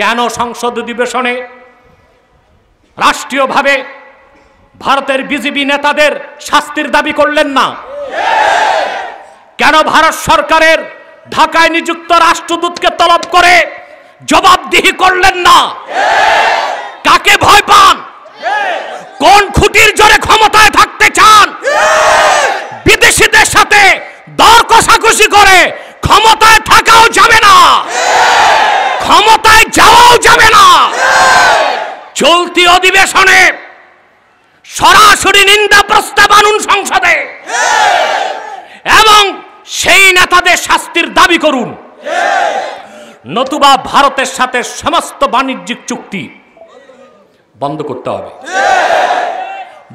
কেন সংসদ অধিবেশনে রাষ্ট্রীয়ভাবে ভারতের বিজেপি নেতাদের শাস্তির দাবি করলেন না কেন ভারত সরকারের ঢাকায় নিযুক্ত রাষ্ট্রদূতকে তলব করে জবাবদিহি করলেন না কাকে ভয় পান কোন খুঁটির জোরে ক্ষমতায় থাকতে চান বিদেশিদের সাথে দর কষাকষি করে ক্ষমতায় থাকাও যাবে না ক্ষমতায় যাওয়াও যাবে না চলতি অধিবেশনে সরাসরি নিন্দা প্রস্তাব আনুন সংসদে এবং সেই নেতাদের শাস্তির দাবি করুন নতুবা ভারতের সাথে সমস্ত বাণিজ্যিক চুক্তি বন্ধ করতে হবে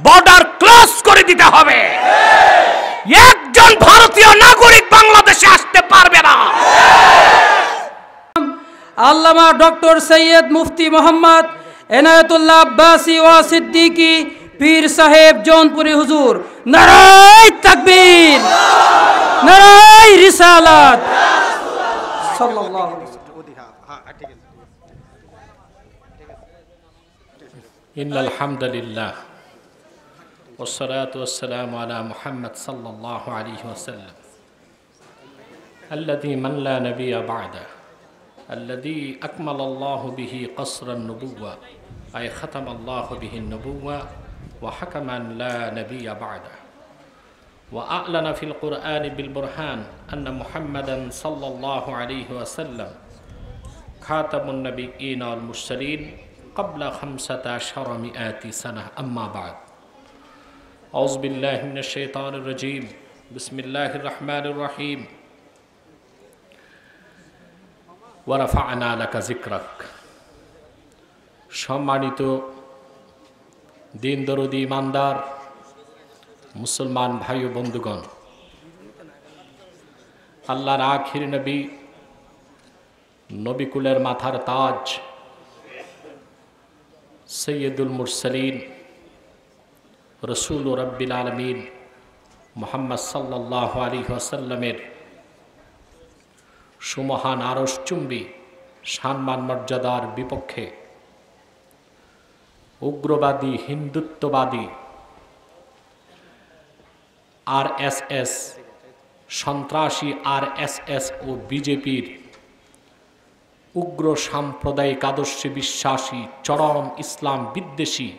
বর্ডার ক্লোজ করে দিতে হবে একজন ভারতীয় নাগরিক বাংলাদেশে আসতে পারবে না আল্লামা ডক্টর সৈয়দ মুফতি মোহাম্মদ এনায়তুল্লাহ আব্বাসি ও সিদ্দিকি পীর সাহেব জৌনপুরি হুজুর নারায় তাকবীর নারায় রিসালাত ইন আলহামদুলিল্লাহ والصلاة والسلام على محمد صلى الله عليه وسلم الذي من لا نبي بعده الذي أكمل الله به قصر النبوة أي ختم الله به النبوة وحكما لا نبي بعده وأعلن في القرآن بالبرهان أن محمدا صلى الله عليه وسلم خاتم النبيين والمرسلين قبل خمسة عشر مئات سنة أما بعد أعوذ بالله من الشيطان الرجيم بسم الله الرحمن الرحيم ورفعنا لك ذكرك شمانيت دين درودي ماندار مسلمان بحيو بندگان الله آخر نبي نبي كولر ماتار تاج سيد المرسلين رسول رب العالمين محمد صلى الله عليه وسلم সুমহান আরসচুম্বী সম্মান মর্যাদার বিপক্ষে উগ্রবাদী হিন্দুত্ববাদী আর এস এস সন্ত্রাসী আর এস এস ও বিজেপির উগ্র সাম্প্রদায়িক আদর্শে বিশ্বাসী চরম ইসলাম বিদ্বেষী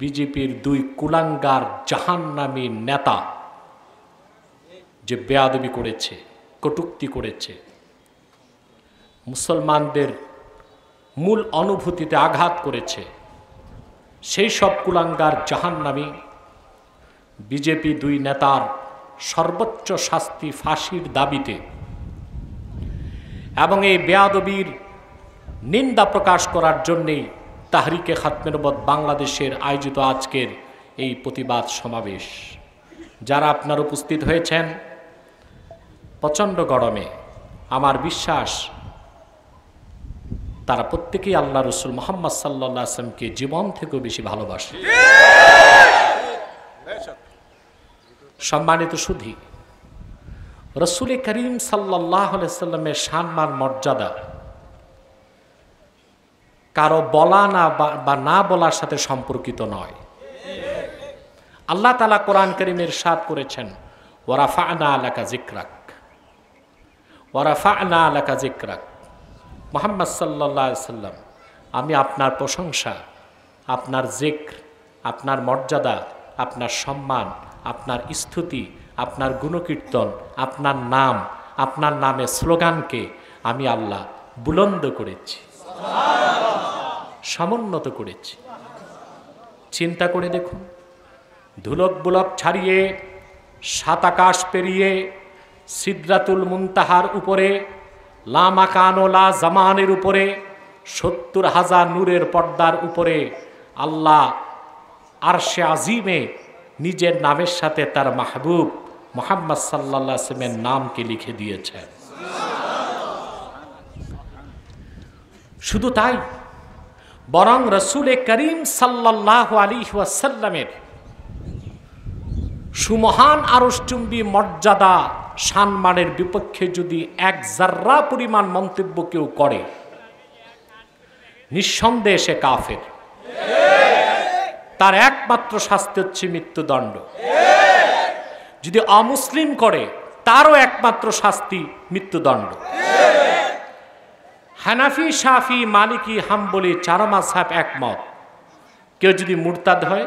বিজেপির দুই কুলাঙ্গার জাহান্নামী নেতা যে বেয়াদবি করেছে কটুক্তি করেছে মুসলমানদের মূল অনুভূতিতে আঘাত করেছে সেই সব কুলাঙ্গার জাহান্নামি বিজেপি দুই নেতার সর্বোচ্চ শাস্তি ফাঁসির দাবিতে এবং এই বেয়াদবির নিন্দা প্রকাশ করার জন্যেই তাহরিকে খাতমেরবত বাংলাদেশের আয়োজিত আজকের এই প্রতিবাদ সমাবেশ যারা আপনার উপস্থিত হয়েছেন প্রচণ্ড গরমে আমার বিশ্বাস তারা প্রত্যেকেই আল্লাহ রসুল মোহাম্মদ সাল্লা আসলামকে জীবন থেকেও বেশি ভালোবাসে সম্মানিত সুধি রসুল করিম সাল্লাহ সাল্লামের সম্মান মর্যাদা কারো বলা না বা না বলার সাথে সম্পর্কিত নয় আল্লাহ তালা কোরআন করিমের সাদ করেছেন ওরাফা আনা আলাকা জিক্রাক ওরাফা আনা আলাকা জিক্রাক মোহাম্মদ সাল্লা সাল্লাম আমি আপনার প্রশংসা আপনার জিক্র আপনার মর্যাদা আপনার সম্মান আপনার স্তুতি আপনার গুণকীর্তন আপনার নাম আপনার নামে স্লোগানকে আমি আল্লাহ বুলন্দ করেছি সমুন্নত করেছি চিন্তা করে দেখুন ধুলক বুলক ছাড়িয়ে সাত আকাশ পেরিয়ে সিদ্রাতুল মুন্তাহার উপরে লা মাকান ও লা জামানের উপরে সত্তর হাজার নূরের পর্দার উপরে আল্লাহ আর সে আজিমে নিজের নামের সাথে তার মাহবুব মোহাম্মদ সাল্লা সিমের নামকে লিখে দিয়েছেন শুধু তাই বরং রসুল করিম সাল্লাহ আলী ওয়াসাল্লামের সুমহান আরষ্টুম্বী মর্যাদা সানমানের বিপক্ষে যদি এক জার্রা পরিমাণ মন্তব্য কেউ করে নিঃসন্দেহে সে কাফের তার একমাত্র শাস্তি হচ্ছে মৃত্যুদণ্ড যদি অমুসলিম করে তারও একমাত্র শাস্তি মৃত্যুদণ্ড হানাফি সাফি মালিকি হাম্বলি চারমা সাহেব একমত কেউ যদি মুরতাদ হয়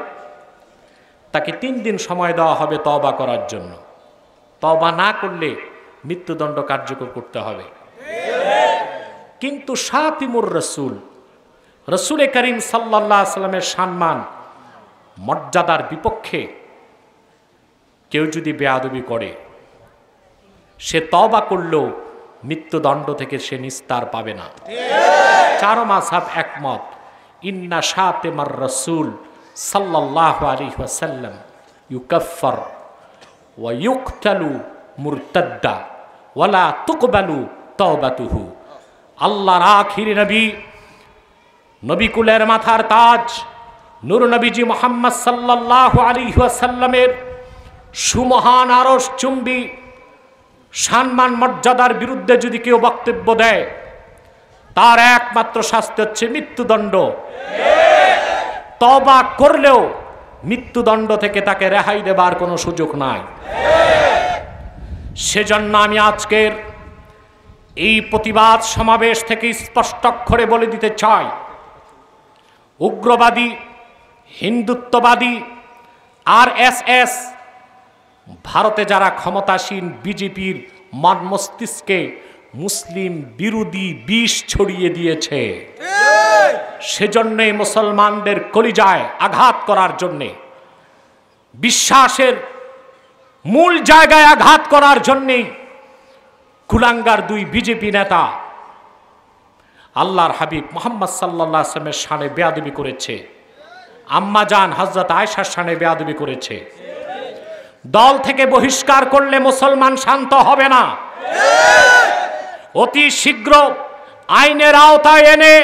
তাকে তিন দিন সময় দেওয়া হবে তবা করার জন্য তবা না করলে মৃত্যুদণ্ড কার্যকর করতে হবে কিন্তু সাতিমুর রসুল রসুল করিম সাল্লাহ সাল্লামের সম্মান মর্যাদার বিপক্ষে কেউ যদি বেয়াদবি করে সে তবা করলেও মৃত্যুদণ্ড থেকে সে নিস্তার পাবে না চারো মাসাব একমত ইন্না সাতেমার রসুল সাল্লাহ আলী ওয়াসাল্লাম ইউকফর ওয়ুকটালু মুরতাদ্দা ওয়ালা তুকবালু তওবাতুহু আল্লাহর نبي নবী নবীকুলের মাথার তাজ নুর নবীজি মোহাম্মদ সাল্লাহ আলী ওয়াসাল্লামের সুমহান আরস চুম্বি সম্মান মর্যাদার বিরুদ্ধে যদি কেউ বক্তব্য দেয় তার একমাত্র শাস্তি হচ্ছে মৃত্যুদণ্ড তবা করলেও মৃত্যুদণ্ড থেকে তাকে রেহাই দেবার কোনো সুযোগ নাই সেজন্য আমি আজকের এই প্রতিবাদ সমাবেশ থেকে স্পষ্টক্ষরে বলে দিতে চাই উগ্রবাদী হিন্দুত্ববাদী আর এস এস ভারতে যারা ক্ষমতাসীন বিজেপির মন মস্তিষ্কে মুসলিম বিরোধী বিষ ছড়িয়ে দিয়েছে সেজন্যে মুসলমানদের কলিজায় আঘাত করার জন্যে বিশ্বাসের মূল জায়গায় আঘাত করার জন্যেই কুলাঙ্গার দুই বিজেপি নেতা আল্লাহর হাবিব মোহাম্মদ সাল্লা সামের সানে বেয়াদবি করেছে আম্মা জান হজরত আয়সার সানে বেয়াদবি করেছে দল থেকে বহিষ্কার করলে মুসলমান শান্ত হবে না অতি শীঘ্র আইনের আওতায় এনে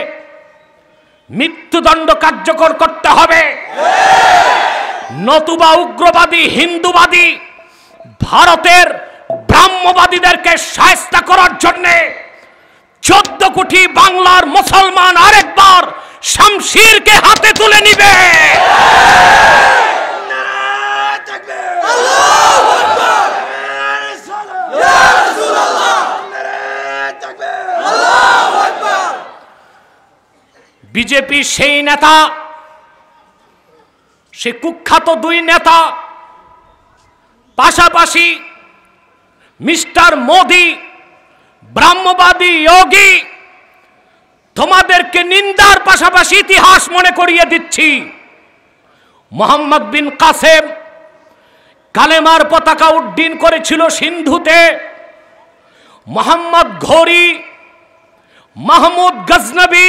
মৃত্যুদণ্ড কার্যকর করতে হবে নতুবা উগ্রবাদী হিন্দুবাদী ভারতের ব্রাহ্মবাদীদেরকে সাহস্তা করার জন্যে চোদ্দ কোটি বাংলার মুসলমান আরেকবার শামশিরকে হাতে তুলে নিবে আল্লাহ বিজেপি সেই নেতা সে কুখ্যাত দুই নেতা পাশাপাশি মিস্টার মোদি ব্রাহ্মবাদী যোগী তোমাদেরকে নিন্দার পাশাপাশি ইতিহাস মনে করিয়ে দিচ্ছি মোহাম্মদ বিন কাসেম কালেমার পতাকা উড্ডীন করেছিল সিন্ধুতে মোহাম্মদ ঘড়ি মাহমুদ গজনবী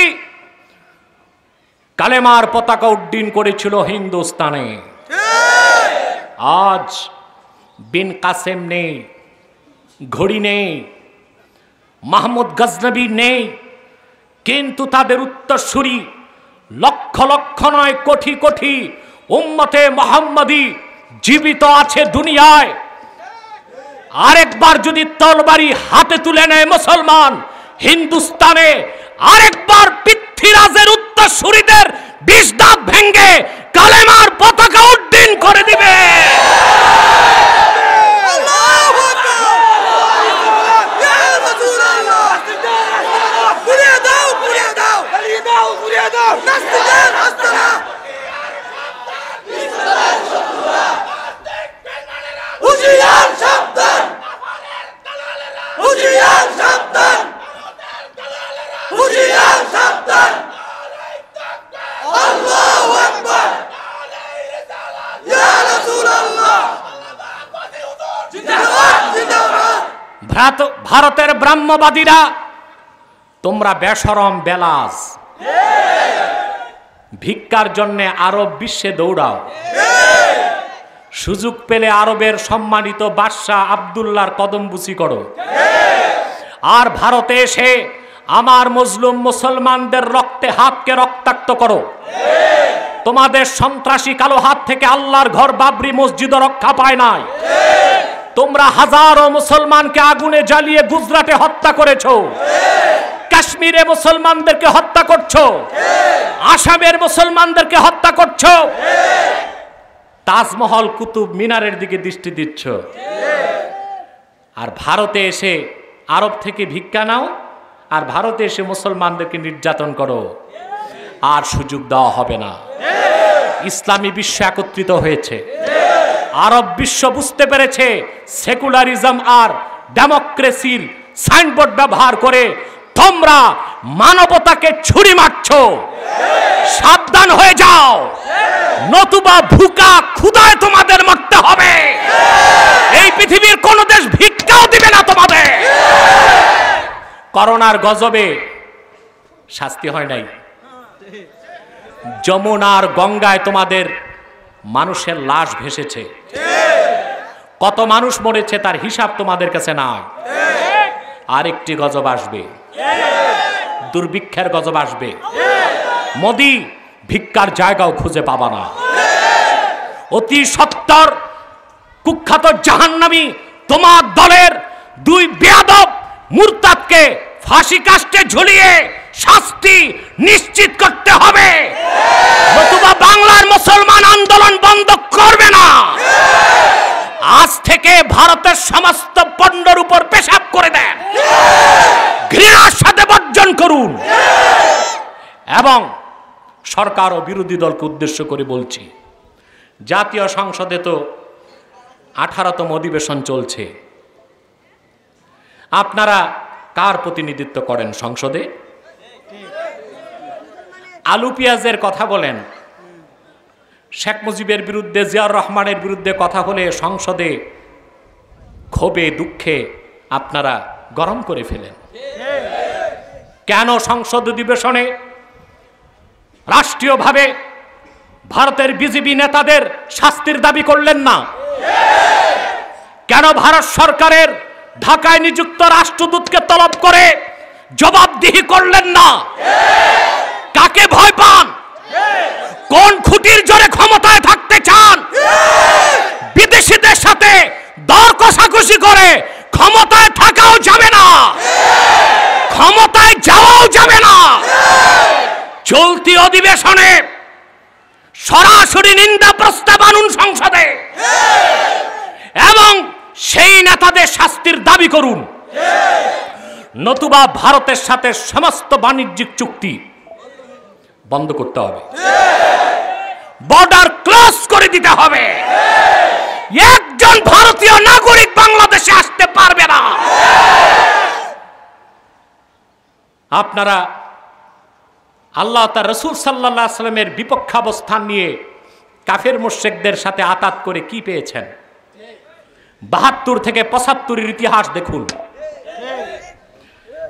কালেমার পতাকা উড্ডীন করেছিল হিন্দুস্তানে আজ বিন কাসেম নেই ঘড়ি নেই মাহমুদ গজনবী নেই কিন্তু তাদের উত্তরসূরি লক্ষ লক্ষ নয় কোটি কোটি উম্মতে মোহাম্মদী জীবিত আছে দুনিয়ায় আরেকবার যদি তলবারি হাতে তুলে নেয় মুসলমান হিন্দুস্তানে আরেকবার পৃথ্বীরাজের সমস্ত সুরিদের বিষ দাঁত ভেঙ্গে ভারতের ব্রাহ্মবাদীরা তোমরা বেসরম বেলাস ভিক্ষার জন্যে আরব বিশ্বে দৌড়াও সুযোগ পেলে আরবের সম্মানিত বাদশাহ আবদুল্লার কদমবুচি করো আর ভারতে এসে আমার মজলুম মুসলমানদের রক্তে হাতকে রক্তাক্ত করো তোমাদের সন্ত্রাসী কালো হাত থেকে আল্লাহর ঘর বাবরি মসজিদ রক্ষা পায় নাই তোমরা হাজারো মুসলমানকে আগুনে জ্বালিয়ে গুজরাটে হত্যা করেছো কাশ্মীরে মুসলমানদেরকে হত্যা করছো আসামের মুসলমানদেরকে হত্যা করছো তাজমহল কুতুব মিনারের দিকে দৃষ্টি দিচ্ছ আর ভারতে এসে আরব থেকে ভিক্ষা নাও আর ভারতে এসে মুসলমানদেরকে নির্যাতন করো আর সুযোগ দেওয়া হবে না ইসলামী বিশ্ব একত্রিত হয়েছে আরব বিশ্ব বুঝতে পেরেছে সেকুলারিজম আর ডেমোক্রেসির সাইনবোর্ড ব্যবহার করে তোমরা মানবতাকে ছুরি মারছ সাবধান হয়ে যাও নতুবা ভুকা ক্ষুদায় তোমাদের মরতে হবে এই পৃথিবীর কোন দেশ ভিক্ষাও দিবে না তোমাদের করোনার গজবে শাস্তি হয় নাই যমুনার গঙ্গায় তোমাদের মানুষের লাশ ভেসেছে কত মানুষ মরেছে তার হিসাব তোমাদের কাছে নাই আরেকটি গজব আসবে দুর্ভিক্ষের গজব আসবে মোদী ভিক্ষার জায়গাও খুঁজে পাবা না অতি সত্তর কুখ্যাত জাহান্নামী তোমার দলের দুই বেয়াদব মুরতাদকে ফাঁসি কাস্টে ঝুলিয়ে শাস্তি নিশ্চিত করতে হবে নতুবা বাংলার মুসলমান আন্দোলন বন্ধ করবে না আজ থেকে ভারতের সমস্ত পণ্যর উপর পেশাব করে দেন ঘৃণার সাথে বর্জন করুন এবং সরকার ও বিরোধী দলকে উদ্দেশ্য করে বলছি জাতীয় সংসদে তো আঠারোতম অধিবেশন চলছে আপনারা কার প্রতিনিধিত্ব করেন সংসদে আলু পেঁয়াজের কথা বলেন শেখ মুজিবের বিরুদ্ধে জিয়ার রহমানের বিরুদ্ধে কথা হলে সংসদে ক্ষোভে দুঃখে আপনারা গরম করে ফেলেন কেন সংসদ অধিবেশনে রাষ্ট্রীয়ভাবে ভারতের বিজেপি নেতাদের শাস্তির দাবি করলেন না কেন ভারত সরকারের ঢাকায় নিযুক্ত রাষ্ট্রদূতকে তলব করে জবাবদিহি করলেন না কাকে ভয় পান কোন খুঁটির জোরে ক্ষমতায় থাকতে চান বিদেশিদের সাথে দর কষাকষি করে ক্ষমতায় থাকাও যাবে না ক্ষমতায় যাওয়াও যাবে না চলতি অধিবেশনে সরাসরি নিন্দা প্রস্তাব আনুন সংসদে সেই নেতাদের শাস্তির দাবি করুন নতুবা ভারতের সাথে সমস্ত বাণিজ্যিক চুক্তি বন্ধ করতে হবে বর্ডার ক্লোজ করে দিতে হবে একজন ভারতীয় নাগরিক বাংলাদেশে আসতে পারবে না আপনারা আল্লাহ তার রসুল সাল্লা সাল্লামের বিপক্ষাবস্থান নিয়ে কাফের মোর্শেকদের সাথে আতাত করে কি পেয়েছেন বাহাত্তর থেকে পঁচাত্তরের ইতিহাস দেখুন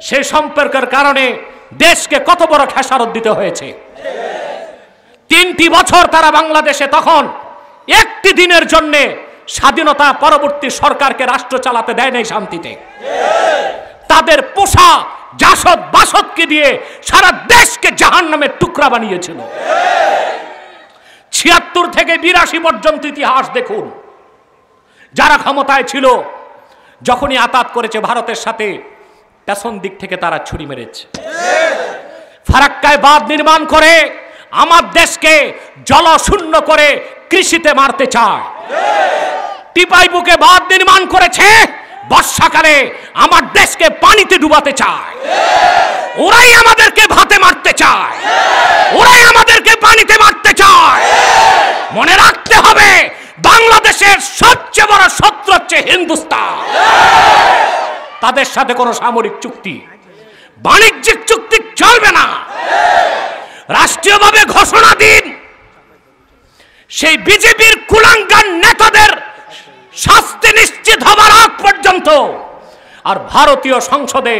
সেই সম্পর্কের কারণে দেশকে কত বড় খেসারত দিতে হয়েছে তিনটি বছর তারা বাংলাদেশে তখন একটি দিনের জন্য স্বাধীনতা পরবর্তী সরকারকে রাষ্ট্র চালাতে দেয় নাই শান্তিতে তাদের পোষা জাসদ বাসদকে দিয়ে সারা দেশকে জাহান নামের টুকরা বানিয়েছিল ছিয়াত্তর থেকে বিরাশি পর্যন্ত ইতিহাস দেখুন যারা ক্ষমতায় ছিল যখনই আতাত করেছে ভারতের সাথে পেছন দিক থেকে তারা ছুরি মেরেছে ফারাক্কায় বাঁধ নির্মাণ করে আমার দেশকে জলশূন্য করে কৃষিতে মারতে চায় টিপাই বুকে বাঁধ নির্মাণ করেছে বর্ষাকালে আমার দেশকে পানিতে ডুবাতে চায় ওরাই আমাদেরকে ভাতে মারতে চায় ওরাই আমাদেরকে পানিতে মারতে চায় মনে রাখতে হবে বাংলাদেশের সবচেয়ে বড় শত্রু হচ্ছে হিন্দুস্তান তাদের সাথে কোনো সামরিক চুক্তি বাণিজ্যিক চুক্তি চলবে না রাষ্ট্রীয়ভাবে ঘোষণা দিন সেই বিজেপির কুলাঙ্গান নেতাদের শাস্তি নিশ্চিত হবার আগ পর্যন্ত আর ভারতীয় সংসদে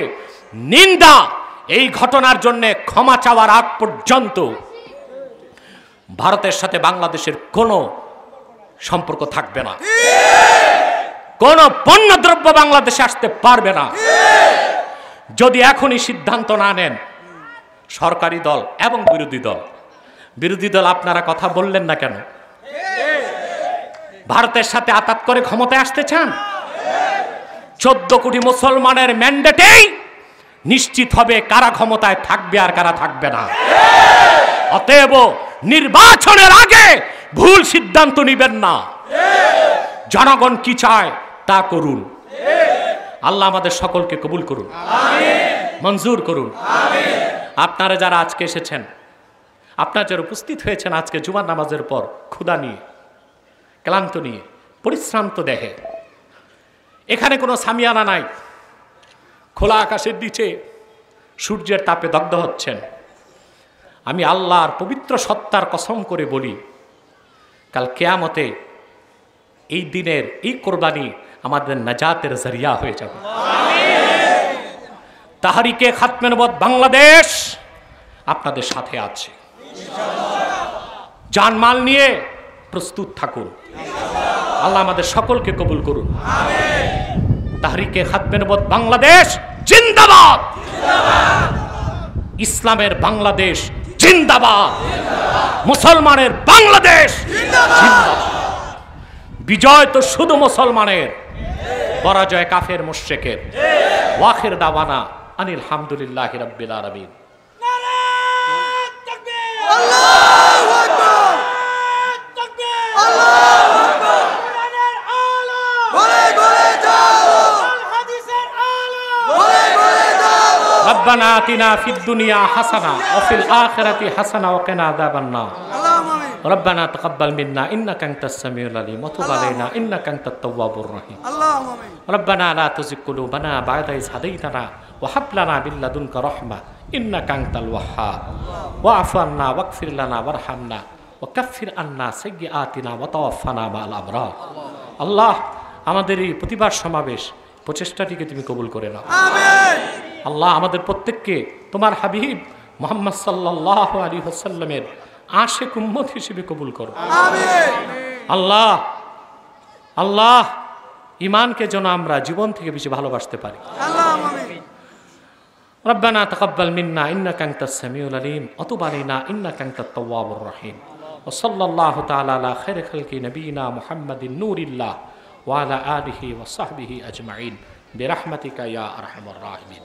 নিন্দা এই ঘটনার জন্য ক্ষমা চাওয়ার আগ পর্যন্ত ভারতের সাথে বাংলাদেশের কোনো সম্পর্ক থাকবে না কোনো দ্রব্য বাংলাদেশে আসতে পারবে না যদি এখনই সিদ্ধান্ত না নেন সরকারি দল এবং বিরোধী দল বিরোধী দল আপনারা কথা বললেন না কেন ভারতের সাথে আতাত করে ক্ষমতায় আসতে চান চোদ্দ কোটি মুসলমানের ম্যান্ডেটেই নিশ্চিত হবে কারা ক্ষমতায় থাকবে আর কারা থাকবে না অতএব নির্বাচনের আগে ভুল সিদ্ধান্ত নেবেন না জনগণ কি চায় তা করুন আল্লাহ আমাদের সকলকে কবুল করুন মঞ্জুর করুন আপনারা যারা আজকে এসেছেন আপনারা যারা উপস্থিত হয়েছেন আজকে জুমার নামাজের পর ক্ষুদা নিয়ে ক্লান্ত নিয়ে পরিশ্রান্ত দেহে এখানে কোনো সামিয়ানা নাই খোলা আকাশের নিচে সূর্যের তাপে দগ্ধ হচ্ছেন আমি আল্লাহর পবিত্র সত্তার কসম করে বলি কাল কেয়ামতে এই দিনের এই কোরবানি আমাদের নাজাতের জরিয়া হয়ে যাবে তাহারিকে খাতমের বাংলাদেশ আপনাদের সাথে আছে জানমাল নিয়ে প্রস্তুত থাকুন আল্লাহ আমাদের সকলকে কবুল করুন তাহারিকে খাতমের বাংলাদেশ জিন্দাবাদ ইসলামের বাংলাদেশ জিন্দাবাদ মুসলমানের বাংলাদেশ বিজয় তো শুধু মুসলমানের পরাজয় কাফের মুশেকের ওয়াখের দাবানা আনিল হামদুলিল্লাহ রব্বিল আরবিন রব্বানা আতিনা ফিদ দুনিয়া হাসানা অফিল আখিরাতি হাসানা ওয়াকিনা আযাবান নার ربنا تقبل منا انك انت السميع العليم وتب علينا انك انت التواب الرحيم اللهم امين ربنا لا تزغ قلوبنا بعد إذ هديتنا وهب لنا من لدنك رحمه انك انت الوهاب واعف عنا واغفر لنا وارحمنا وكفر عنا سيئاتنا وتوفنا مع الابرار আল্লাহ আমাদের এই প্রতিবার সমাবেশ প্রচেষ্টাটিকে তুমি কবুল করে নাও আমিন আল্লাহ আমাদের প্রত্যেককে তোমার হাবিব মোহাম্মদ সাল্লাহ আলী হাসাল্লামের আশে কুম্মত হিসেবে কবুল করো আল্লাহ আল্লাহ ইমানকে যেন আমরা জীবন থেকে বেশি ভালোবাসতে পারি রব্বানা তকব্বাল মিন্না ইন্না কাঙ্কা সামিউল আলিম অতুবালিনা ইন্না কাঙ্কা তওয়াবুর রাহিম ও সাল্লাল্লাহ তাআলা খাইর খালকি নবীনা মুহাম্মাদিন নূরিল্লাহ ওয়া আলা আলিহি ওয়া সাহবিহি আজমাইন বিরাহমাতিকা ইয়া আরহামার রাহিমিন